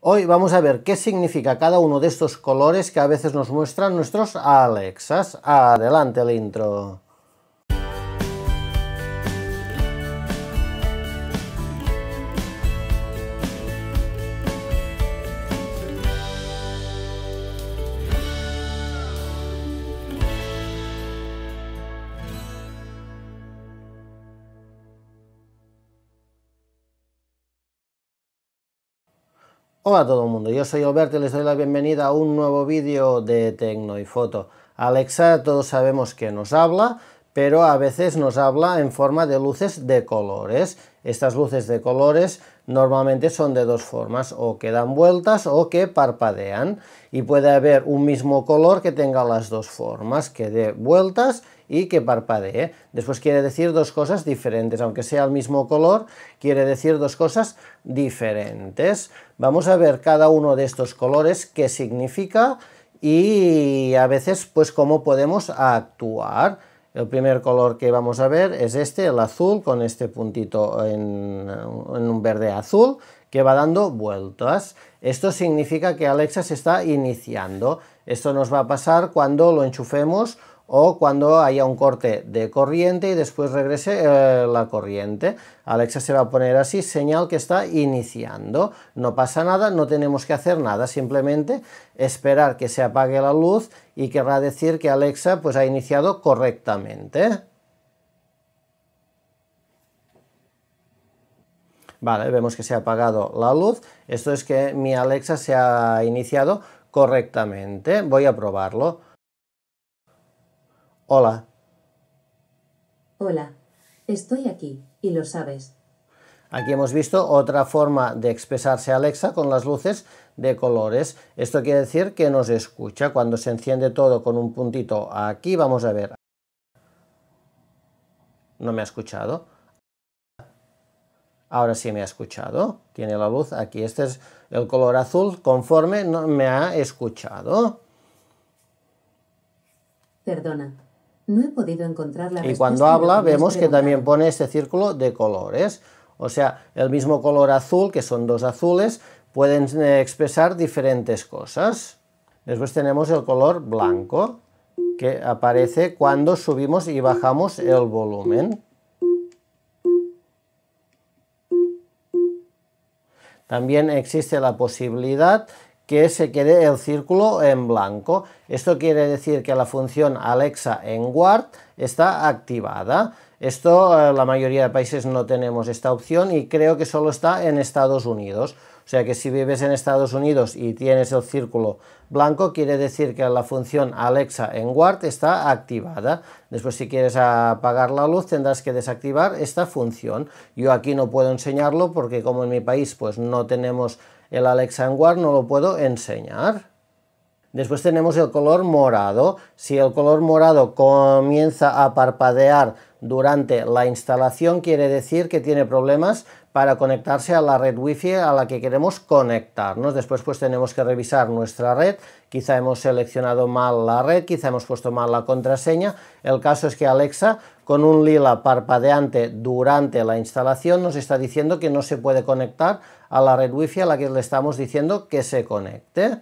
Hoy vamos a ver qué significa cada uno de estos colores que a veces nos muestran nuestros Alexas. Adelante el intro. Hola a todo el mundo, yo soy Alberto y les doy la bienvenida a un nuevo vídeo de Tecno y Foto. Alexa todos sabemos que nos habla, pero a veces nos habla en forma de luces de colores. Estas luces de colores normalmente son de dos formas, o que dan vueltas o que parpadean. Y puede haber un mismo color que tenga las dos formas, que dé vueltas y que parpadee. Después quiere decir dos cosas diferentes, aunque sea el mismo color, quiere decir dos cosas diferentes. Vamos a ver cada uno de estos colores qué significa y a veces pues cómo podemos actuar. El primer color que vamos a ver es este, el azul, con este puntito en, un verde azul, que va dando vueltas. Esto significa que Alexa se está iniciando. Esto nos va a pasar cuando lo enchufemos o cuando haya un corte de corriente y después regrese eh, la corriente. Alexa se va a poner así, señal que está iniciando. No pasa nada, no tenemos que hacer nada, simplemente esperar que se apague la luz y querrá decir que Alexa pues, ha iniciado correctamente. Vale, vemos que se ha apagado la luz. Esto es que mi Alexa se ha iniciado correctamente. Voy a probarlo. Hola. Hola, estoy aquí y lo sabes. Aquí hemos visto otra forma de expresarse Alexa con las luces de colores. Esto quiere decir que nos escucha. Cuando se enciende todo con un puntito aquí, vamos a ver. No me ha escuchado. Ahora sí me ha escuchado. Tiene la luz aquí. Este es el color azul conforme no me ha escuchado. Perdona, no he podido encontrar la Y cuando habla vemos que también pone este círculo de colores. O sea, el mismo color azul, que son dos azules, pueden eh, expresar diferentes cosas. Después tenemos el color blanco, que aparece cuando subimos y bajamos el volumen. También existe la posibilidad que se quede el círculo en blanco. Esto quiere decir que la función Alexa en guard está activada. Esto eh, la mayoría de países no tenemos esta opción y creo que solo está en Estados Unidos. O sea que si vives en Estados Unidos y tienes el círculo blanco, quiere decir que la función Alexa en Guard está activada. Después si quieres apagar la luz tendrás que desactivar esta función. Yo aquí no puedo enseñarlo porque como en mi país pues no tenemos el Alexa en Guard, no lo puedo enseñar. Después tenemos el color morado. Si el color morado comienza a parpadear durante la instalación, quiere decir que tiene problemas para conectarse a la red wifi a la que queremos conectarnos. Después pues tenemos que revisar nuestra red, quizá hemos seleccionado mal la red, quizá hemos puesto mal la contraseña. El caso es que Alexa con un lila parpadeante durante la instalación nos está diciendo que no se puede conectar a la red wifi a la que le estamos diciendo que se conecte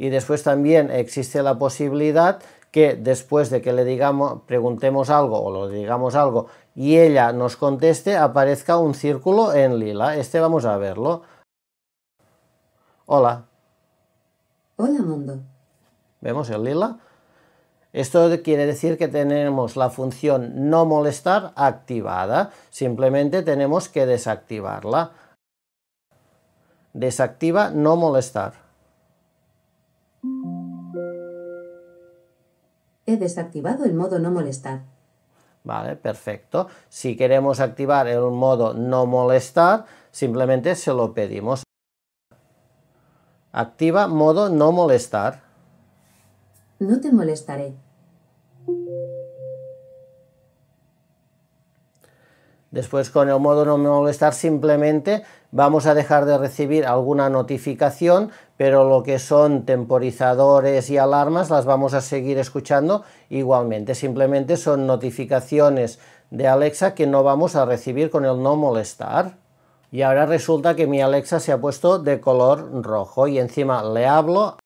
y después también existe la posibilidad que después de que le digamos, preguntemos algo o le digamos algo y ella nos conteste, aparezca un círculo en lila. Este vamos a verlo. Hola. Hola, mundo. ¿Vemos el lila? Esto quiere decir que tenemos la función no molestar activada, simplemente tenemos que desactivarla. Desactiva no molestar. desactivado el modo no molestar. Vale, perfecto. Si queremos activar el modo no molestar, simplemente se lo pedimos. Activa modo no molestar. No te molestaré. Después con el modo no molestar simplemente vamos a dejar de recibir alguna notificación pero lo que son temporizadores y alarmas las vamos a seguir escuchando igualmente. Simplemente son notificaciones de Alexa que no vamos a recibir con el no molestar. Y ahora resulta que mi Alexa se ha puesto de color rojo y encima le hablo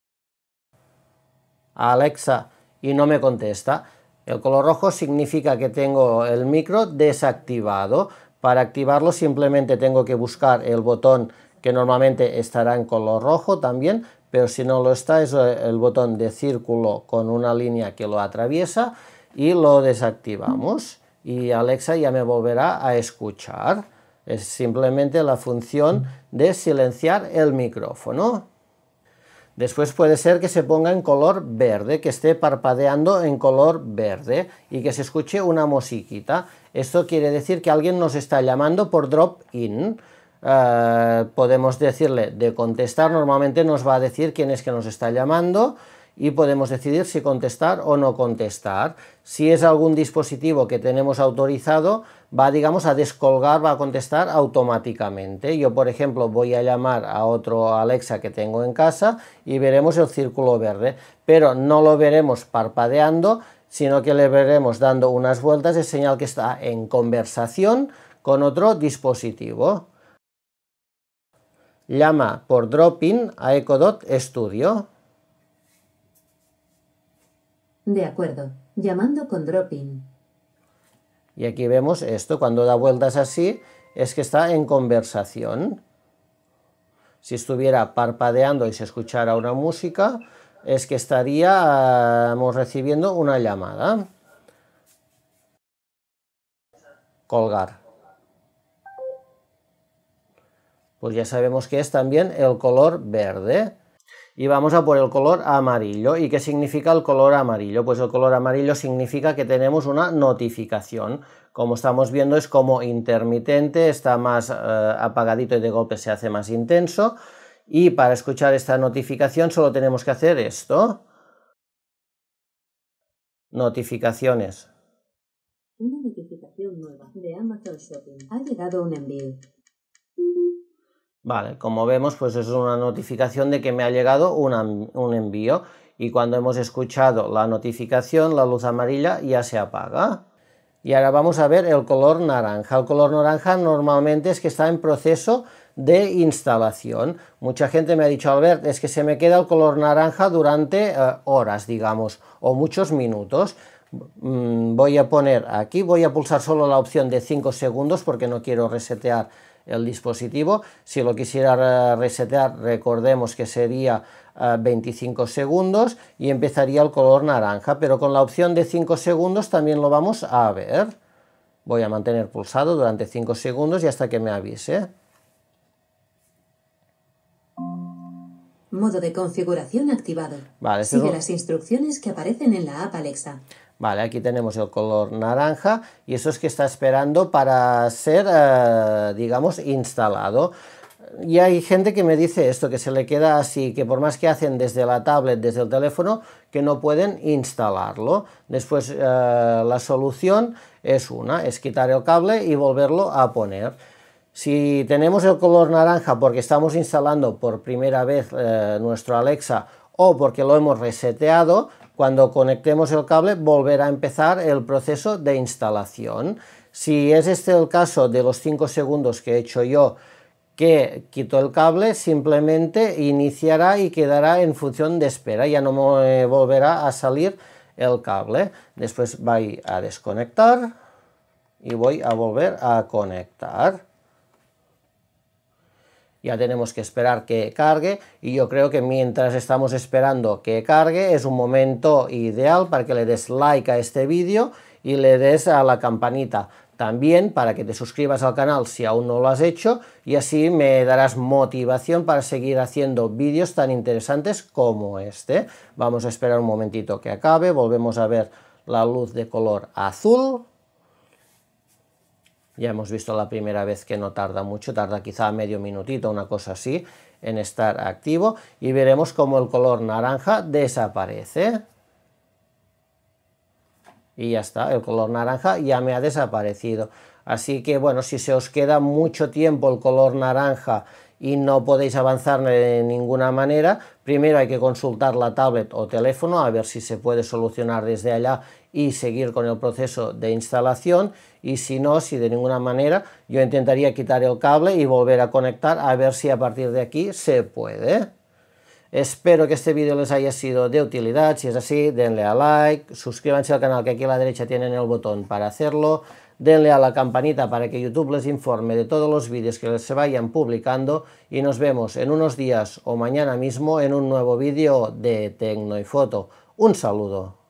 a Alexa y no me contesta. El color rojo significa que tengo el micro desactivado. Para activarlo simplemente tengo que buscar el botón que normalmente estará en color rojo también, pero si no lo está es el botón de círculo con una línea que lo atraviesa y lo desactivamos y Alexa ya me volverá a escuchar. Es simplemente la función de silenciar el micrófono. Después puede ser que se ponga en color verde, que esté parpadeando en color verde y que se escuche una musiquita. Esto quiere decir que alguien nos está llamando por drop-in. Eh, podemos decirle de contestar, normalmente nos va a decir quién es que nos está llamando y podemos decidir si contestar o no contestar. Si es algún dispositivo que tenemos autorizado, va, digamos, a descolgar, va a contestar automáticamente. Yo, por ejemplo, voy a llamar a otro Alexa que tengo en casa y veremos el círculo verde, pero no lo veremos parpadeando, sino que le veremos dando unas vueltas, de señal que está en conversación con otro dispositivo llama por Dropping a Ecodot Studio. De acuerdo, llamando con Dropping. Y aquí vemos esto, cuando da vueltas así, es que está en conversación. Si estuviera parpadeando y se escuchara una música, es que estaríamos ah, recibiendo una llamada. Colgar. pues ya sabemos que es también el color verde. Y vamos a por el color amarillo. ¿Y qué significa el color amarillo? Pues el color amarillo significa que tenemos una notificación. Como estamos viendo es como intermitente, está más eh, apagadito y de golpe se hace más intenso. Y para escuchar esta notificación solo tenemos que hacer esto. Notificaciones. Una notificación nueva de Amazon Shopping. Ha llegado un envío. Vale, como vemos, pues es una notificación de que me ha llegado un envío y cuando hemos escuchado la notificación, la luz amarilla ya se apaga. Y ahora vamos a ver el color naranja. El color naranja normalmente es que está en proceso de instalación. Mucha gente me ha dicho, Albert, es que se me queda el color naranja durante eh, horas, digamos, o muchos minutos. Mm, voy a poner aquí, voy a pulsar solo la opción de 5 segundos porque no quiero resetear el dispositivo. Si lo quisiera resetear, recordemos que sería 25 eh, segundos y empezaría el color naranja, pero con la opción de 5 segundos también lo vamos a ver. Voy a mantener pulsado durante 5 segundos y hasta que me avise. Modo de configuración activado. Este Sigue las instrucciones que aparecen en la app Alexa. Vale, aquí tenemos el color naranja y eso es que está esperando para ser, eh, digamos, instalado. Y hay gente que me dice esto, que se le queda así, que por más que hacen desde la tablet, desde el teléfono, que no pueden instalarlo. Después eh, la solución es una, es quitar el cable y volverlo a poner. Si tenemos el color naranja porque estamos instalando por primera vez eh, nuestro Alexa o porque lo hemos reseteado, cuando conectemos el cable volverá a empezar el proceso de instalación. Si es este el caso de los 5 segundos que he hecho yo, que quito el cable, simplemente iniciará y quedará en función de espera, ya no me volverá a salir el cable. Después voy a desconectar y voy a volver a conectar ya tenemos que esperar que cargue y yo creo que mientras estamos esperando que cargue es un momento ideal para que le des like a este vídeo y le des a la campanita también para que te suscribas al canal si aún no lo has hecho y así me darás motivación para seguir haciendo vídeos tan interesantes como este. Vamos a esperar un momentito que acabe, volvemos a ver la luz de color azul ya hemos visto la primera vez que no tarda mucho, tarda quizá medio minutito, una cosa así, en estar activo. Y veremos cómo el color naranja desaparece. Y ya está, el color naranja ya me ha desaparecido. Así que bueno, si se os queda mucho tiempo el color naranja y no podéis avanzar de ninguna manera, primero hay que consultar la tablet o teléfono a ver si se puede solucionar desde allá y seguir con el proceso de instalación y si no, si de ninguna manera, yo intentaría quitar el cable y volver a conectar a ver si a partir de aquí se puede. Espero que este vídeo les haya sido de utilidad, si es así denle a like, suscríbanse al canal que aquí a la derecha tienen el botón para hacerlo, denle a la campanita para que YouTube les informe de todos los vídeos que se vayan publicando y nos vemos en unos días o mañana mismo en un nuevo vídeo de Tecno y Foto. Un saludo.